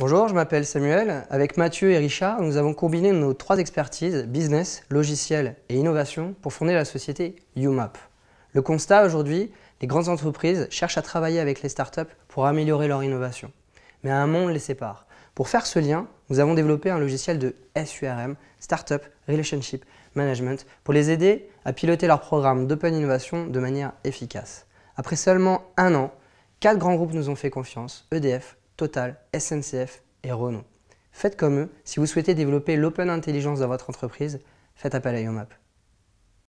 Bonjour, je m'appelle Samuel. Avec Mathieu et Richard, nous avons combiné nos trois expertises, business, logiciel et innovation, pour fonder la société UMAP. Le constat aujourd'hui, les grandes entreprises cherchent à travailler avec les startups pour améliorer leur innovation. Mais un monde les sépare. Pour faire ce lien, nous avons développé un logiciel de SURM, Startup Relationship Management, pour les aider à piloter leur programme d'Open Innovation de manière efficace. Après seulement un an, quatre grands groupes nous ont fait confiance, EDF, Total, SNCF et Renault. Faites comme eux, si vous souhaitez développer l'open intelligence dans votre entreprise, faites appel à Yomap.